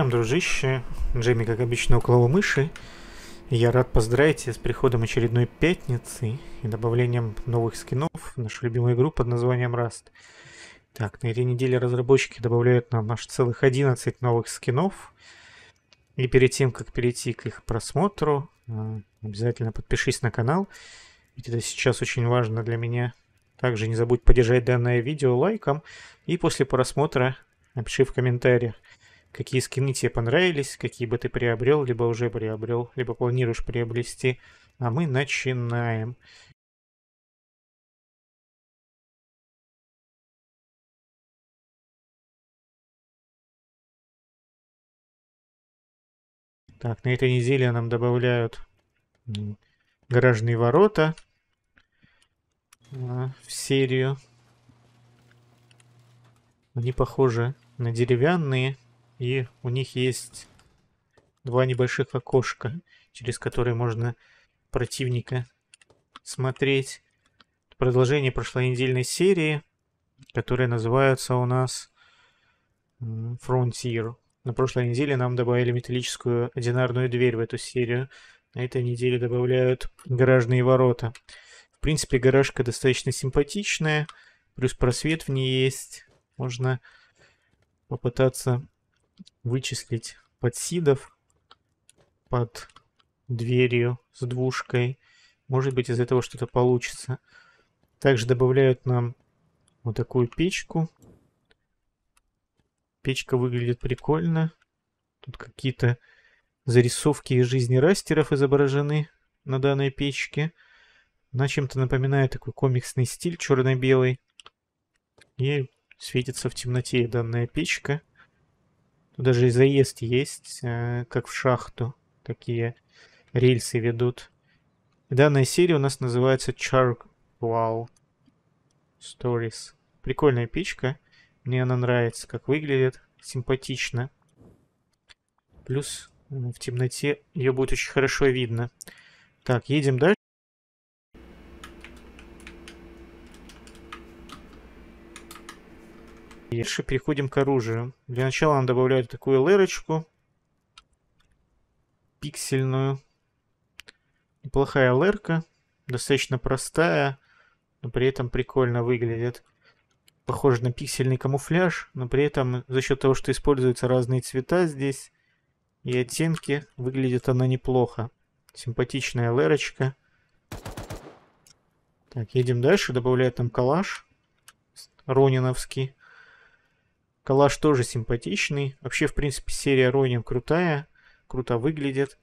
Всем, дружище, Джейми, как обычно, около мыши. Я рад поздравить тебя с приходом очередной пятницы и добавлением новых скинов в нашу любимую игру под названием Rust. Так, на этой неделе разработчики добавляют нам аж целых 11 новых скинов. И перед тем, как перейти к их просмотру, э, обязательно подпишись на канал, ведь это сейчас очень важно для меня. Также не забудь поддержать данное видео лайком и после просмотра напиши в комментариях – какие скины тебе понравились, какие бы ты приобрел, либо уже приобрел, либо планируешь приобрести. А мы начинаем. Так, на этой неделе нам добавляют гаражные ворота а, в серию. Они похожи на деревянные и у них есть два небольших окошка, через которые можно противника смотреть. Продолжение прошлонедельной серии, которая называется у нас Frontier. На прошлой неделе нам добавили металлическую одинарную дверь в эту серию. На этой неделе добавляют гаражные ворота. В принципе, гаражка достаточно симпатичная, плюс просвет в ней есть. Можно попытаться вычислить подсидов под дверью с двушкой. Может быть, из этого что-то получится. Также добавляют нам вот такую печку. Печка выглядит прикольно. Тут какие-то зарисовки из жизни растеров изображены на данной печке. Она чем-то напоминает такой комиксный стиль черно-белый. И светится в темноте данная печка. Тут даже и заезд есть, э, как в шахту. Такие рельсы ведут. Данная серия у нас называется Charcoal Stories. Прикольная печка. Мне она нравится, как выглядит. Симпатично. Плюс в темноте ее будет очень хорошо видно. Так, едем дальше. И дальше переходим к оружию. Для начала нам добавляют такую лырочку. Пиксельную. Неплохая лырка. Достаточно простая, но при этом прикольно выглядит. Похоже на пиксельный камуфляж, но при этом за счет того, что используются разные цвета здесь и оттенки, выглядит она неплохо. Симпатичная лырочка. Так, едем дальше. Добавляет нам калаш. Рониновский. Калаш тоже симпатичный. Вообще, в принципе, серия Ронин крутая. Круто выглядит.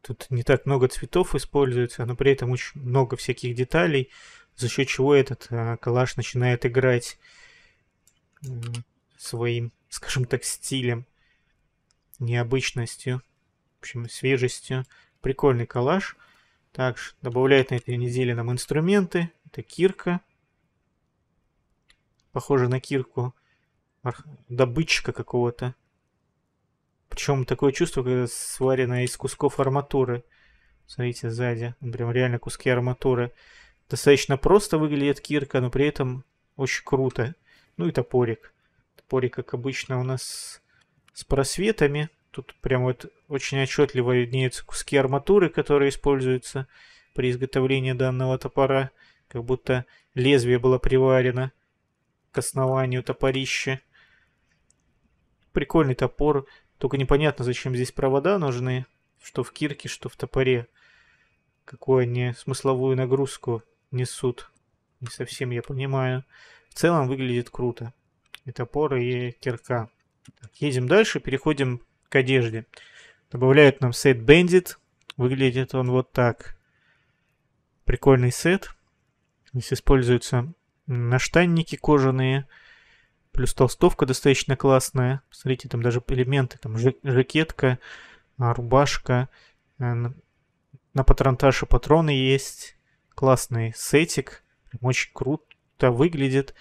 Тут не так много цветов используется, но при этом очень много всяких деталей, за счет чего этот а, калаш начинает играть э, своим, скажем так, стилем, необычностью, в общем, свежестью. Прикольный калаш. Также добавляет на этой неделе нам инструменты. Это кирка. Похоже на кирку добытчика какого-то. Причем такое чувство, когда сварено из кусков арматуры. Смотрите, сзади. Ну, прям реально куски арматуры. Достаточно просто выглядит кирка, но при этом очень круто. Ну и топорик. Топорик, как обычно, у нас с просветами. Тут прям вот очень отчетливо виднеются куски арматуры, которые используются при изготовлении данного топора. Как будто лезвие было приварено к основанию топорища прикольный топор, только непонятно, зачем здесь провода нужны, что в кирке, что в топоре. Какую они смысловую нагрузку несут, не совсем я понимаю. В целом выглядит круто. И топор, и кирка. Так, едем дальше, переходим к одежде. Добавляют нам сет Bandit. Выглядит он вот так. Прикольный сет. Здесь используются наштанники кожаные, Плюс толстовка достаточно классная. Смотрите, там даже элементы, там жакетка, а, рубашка. Э, на патронташе патроны есть. Классный сетик. Очень круто выглядит.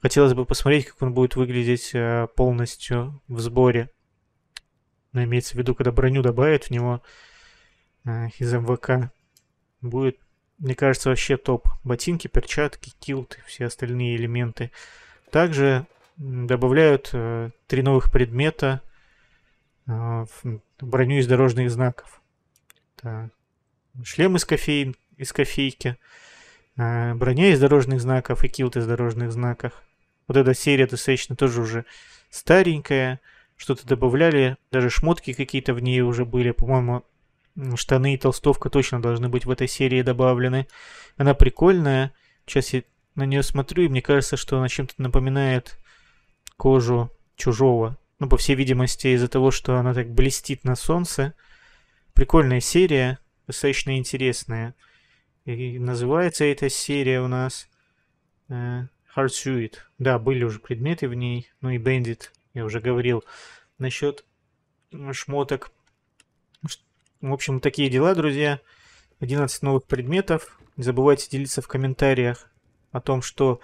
Хотелось бы посмотреть, как он будет выглядеть э, полностью в сборе. Но имеется в виду, когда броню добавят в него э, из МВК. Будет, мне кажется, вообще топ. Ботинки, перчатки, килты, все остальные элементы. Также добавляют э, три новых предмета в э, броню из дорожных знаков. Это шлем из, кофеин, из кофейки, э, броня из дорожных знаков и килт из дорожных знаков. Вот эта серия достаточно тоже уже старенькая. Что-то добавляли, даже шмотки какие-то в ней уже были. По-моему, штаны и толстовка точно должны быть в этой серии добавлены. Она прикольная. Сейчас я на нее смотрю, и мне кажется, что она чем-то напоминает кожу чужого. Ну, по всей видимости, из-за того, что она так блестит на солнце. Прикольная серия, достаточно интересная. И называется эта серия у нас э, Hardsuit. Да, были уже предметы в ней. Ну и Bandit, я уже говорил. Насчет шмоток. В общем, такие дела, друзья. 11 новых предметов. Не забывайте делиться в комментариях о том, что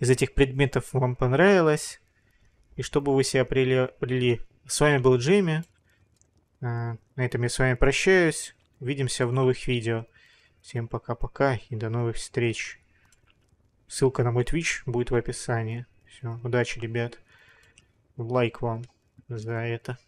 из этих предметов вам понравилось и чтобы вы себя привели. С вами был Джимми. А, на этом я с вами прощаюсь. Увидимся в новых видео. Всем пока-пока и до новых встреч. Ссылка на мой Twitch будет в описании. Все, удачи, ребят. Лайк вам за это.